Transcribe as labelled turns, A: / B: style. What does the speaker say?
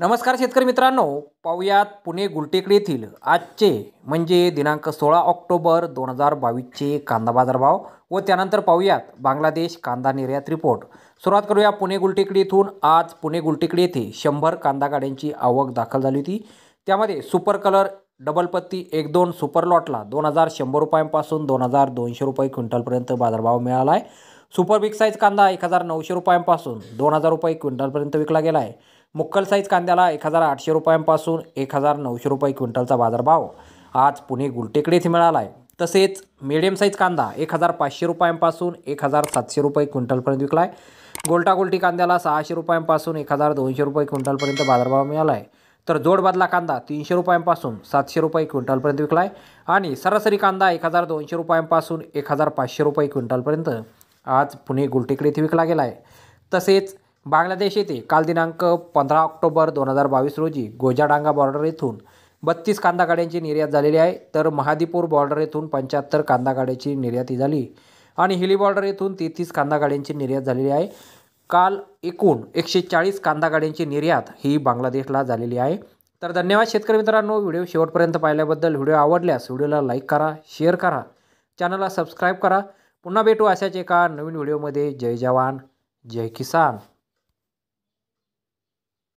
A: नमस्कार शेतकरी मित्रांनो पाहूयात पुणे गुलटेकडे येथील आजचे म्हणजे दिनांक सोळा ऑक्टोबर दोन हजार बावीसचे कांदा बाजारभाव व त्यानंतर पाहूयात बांगलादेश कांदा निर्यात रिपोर्ट सुरुवात करूया पुणे गुलटेकडीतून येथून आज पुणे गुलटेकडी येथे शंभर कांदा गाड्यांची आवक दाखल झाली होती त्यामध्ये सुपर कलर डबल पत्ती एक दोन सुपर लॉटला दोन हजार शंभर रुपयांपासून दोन हजार दोनशे रुपये क्विंटलपर्यंत बाजारभाव मिळाला आहे सुपर बिग साईज कांदा एक हजार नऊशे रुपयांपासून दोन हजार रुपये क्विंटलपर्यंत विकला गेला आहे मुक्कल साईज कांद्याला एक हजार आठशे रुपयांपासून एक हजार नऊशे रुपये क्विंटलचा बाजारभाव आज पुणे गुलटेकडे इथे मिळाला आहे तसेच मिडियम साईज कांदा एक हजार पाचशे रुपयांपासून एक हजार सातशे रुपये क्विंटलपर्यंत विकला आहे गोल्टी कांद्याला सहाशे रुपयांपासून एक हजार दोनशे रुपये क्विंटलपर्यंत बाजारभाव मिळाला आहे तर जोडबदला कांदा तीनशे रुपयांपासून सातशे रुपये क्विंटलपर्यंत विकला आहे आणि सरासरी कांदा एक हजार दोनशे रुपयांपासून एक हजार पाचशे रुपये क्विंटलपर्यंत आज पुणे गुलटेकडी येथे विकला गेला आहे तसेच बांगलादेश येथे काल दिनांक पंधरा ऑक्टोबर दोन हजार बावीस रोजी गोजाडांगा बॉर्डर येथून बत्तीस कांदा गाड्यांची निर्यात झालेली आहे तर महादीपूर बॉर्डर येथून पंच्याहत्तर कांदा गाड्यांची निर्याती झाली आणि हिली बॉर्डर येथून तेहतीस कांदा गाड्यांची निर्यात झालेली आहे काल एकूण एकशे चाळीस कांदा गाड्यांची निर्यात ही बांगलादेशला झालेली आहे तर धन्यवाद शेतकरी मित्रांनो व्हिडिओ शेवटपर्यंत पाहिल्याबद्दल व्हिडिओ आवडल्यास व्हिडिओला लाईक करा शेअर करा चॅनलला सबस्क्राईब करा पुन्हा भेटू अशाच एका नवीन व्हिडिओमध्ये जय जवान जय किसान